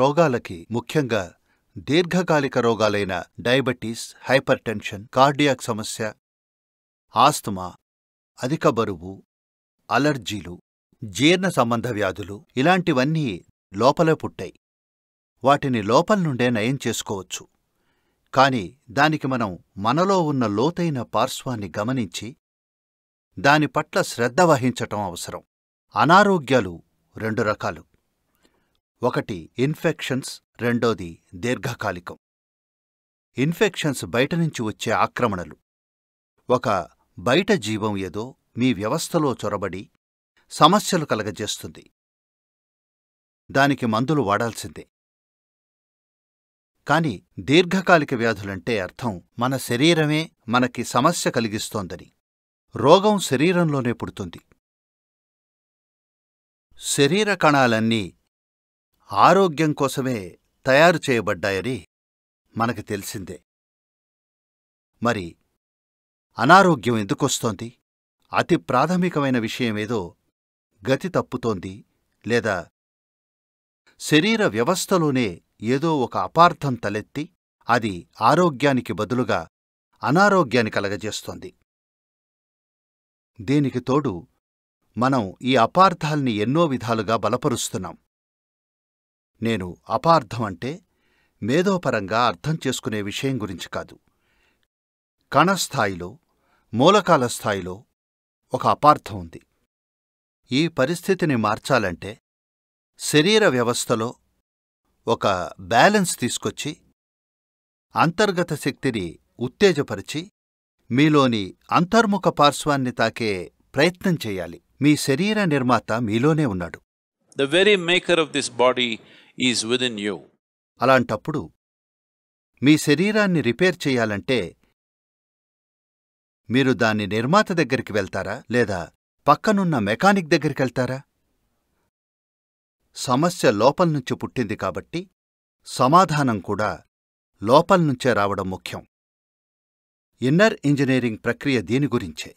రోగాలకి ముఖ్యంగా దీర్ఘకాలిక రోగాలైన డయాబెటీస్ హైపర్ టెన్షన్ కార్డియాక్ సమస్య ఆస్తుమా అధిక బరువు అలర్జీలు జీర్ణ సంబంధ వ్యాధులు ఇలాంటివన్నీ లోపలే పుట్టాయి వాటిని లోపల నుండే నయం చేసుకోవచ్చు కాని దానికి మనం మనలో ఉన్న లోతైన పార్శ్వాన్ని గమనించి దాని పట్ల శ్రద్ధ వహించటం అవసరం అనారోగ్యాలు రెండు రకాలు ఒకటి ఇన్ఫెక్షన్స్ రెండోది దీర్ఘకాలికం ఇన్ఫెక్షన్స్ బయట నుంచి వచ్చే ఆక్రమణలు ఒక బయట జీవం ఏదో మీ వ్యవస్థలో చొరబడి సమస్యలు కలగజేస్తుంది దానికి మందులు వాడాల్సిందే కాని దీర్ఘకాలిక వ్యాధులంటే అర్థం మన శరీరమే మనకి సమస్య కలిగిస్తోందని రోగం శరీరంలోనే పుడుతుంది శరీర కణాలన్నీ ఆరోగ్యం కోసమే తయారు చేయబడ్డాయని మనకు తెలిసిందే మరి అనారోగ్యం ఎందుకొస్తోంది అతి ప్రాథమికమైన విషయమేదో గతి తప్పుతోంది లేదా శరీర వ్యవస్థలోనే ఏదో ఒక అపార్థం తలెత్తి అది ఆరోగ్యానికి బదులుగా అనారోగ్యాన్ని కలగజేస్తోంది దీనికి తోడు మనం ఈ అపార్థాల్ని ఎన్నో విధాలుగా బలపరుస్తున్నాం నేను అపార్థం అంటే మేధోపరంగా అర్థం చేసుకునే విషయం గురించి కాదు కణస్థాయిలో మూలకాల స్థాయిలో ఒక అపార్థం ఉంది ఈ పరిస్థితిని మార్చాలంటే శరీర వ్యవస్థలో ఒక బ్యాలెన్స్ తీసుకొచ్చి అంతర్గత శక్తిని ఉత్తేజపరిచి మీలోని అంతర్ముఖ పార్శ్వాన్ని తాకే ప్రయత్నం చేయాలి మీ శరీర నిర్మాత మీలోనే ఉన్నాడు the very maker of this body is within you అలాంటప్పుడు మీ శరీరాన్ని రిపేర్ చేయాలంటే మీరు దాన్ని నిర్మాత దగ్గరికి వెళ్తారా లేదా పక్కనున్న మెకానిక్ దగ్గరికి వెళ్తారా సమస్య లోపల్నుంచి పుట్టింది కాబట్టి సమాధానం కూడా లోపల్నుంచే రావడం ముఖ్యం ఇన్నర్ ఇంజనీరింగ్ ప్రక్రియ దీని గురించే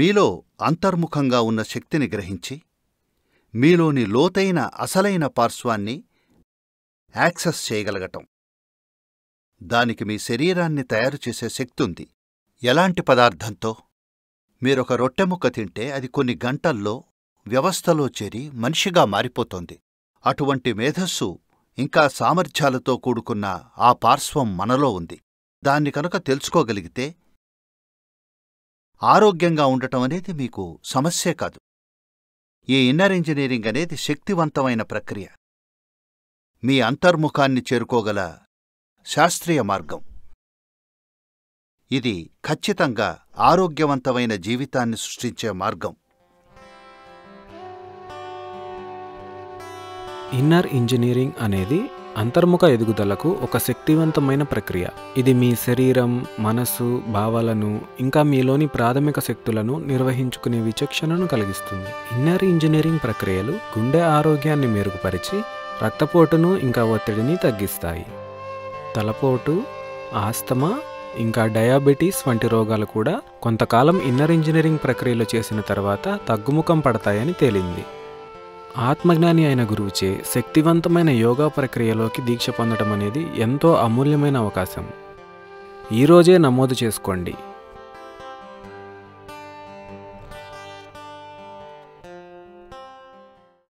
మీలో అంతర్ముఖంగా ఉన్న శక్తిని గ్రహించి మీలోని లోతైన అసలైన పార్శ్వాన్ని యాక్సెస్ చేయగలగటం దానికి మీ శరీరాన్ని తయారు చేసే శక్తి ఉంది ఎలాంటి పదార్థంతో మీరొక రొట్టెముక్క తింటే అది కొన్ని గంటల్లో వ్యవస్థలో చేరి మనిషిగా మారిపోతోంది అటువంటి మేధస్సు ఇంకా సామర్థ్యాలతో కూడుకున్న ఆ పార్శ్వం మనలో ఉంది దాన్ని కనుక తెలుసుకోగలిగితే ఆరోగ్యంగా ఉండటం అనేది మీకు సమస్యే కాదు ఈ ఇన్నర్ ఇంజనీరింగ్ అనేది శక్తివంతమైన ప్రక్రియ మీ అంతర్ముఖాన్ని చేరుకోగల శాస్త్రీయ మార్గం ఇది ఖచ్చితంగా ఆరోగ్యవంతమైన జీవితాన్ని సృష్టించే మార్గం ఇన్నర్ ఇంజనీరింగ్ అనేది అంతర్ముఖ ఎదుగుదలకు ఒక శక్తివంతమైన ప్రక్రియ ఇది మీ శరీరం మనస్సు భావాలను ఇంకా మీలోని ప్రాథమిక శక్తులను నిర్వహించుకునే విచక్షణను కలిగిస్తుంది ఇన్నర్ ఇంజనీరింగ్ ప్రక్రియలు గుండె ఆరోగ్యాన్ని మెరుగుపరిచి రక్తపోటును ఇంకా ఒత్తిడిని తగ్గిస్తాయి తలపోటు ఆస్తమా ఇంకా డయాబెటీస్ వంటి రోగాలు కూడా కొంతకాలం ఇన్నర్ ఇంజనీరింగ్ ప్రక్రియలు చేసిన తర్వాత తగ్గుముఖం పడతాయని తేలింది ఆత్మజ్ఞాని అయిన గురువుచే శక్తివంతమైన యోగా ప్రక్రియలోకి దీక్ష పొందడం అనేది ఎంతో అమూల్యమైన అవకాశం ఈరోజే నమోదు చేసుకోండి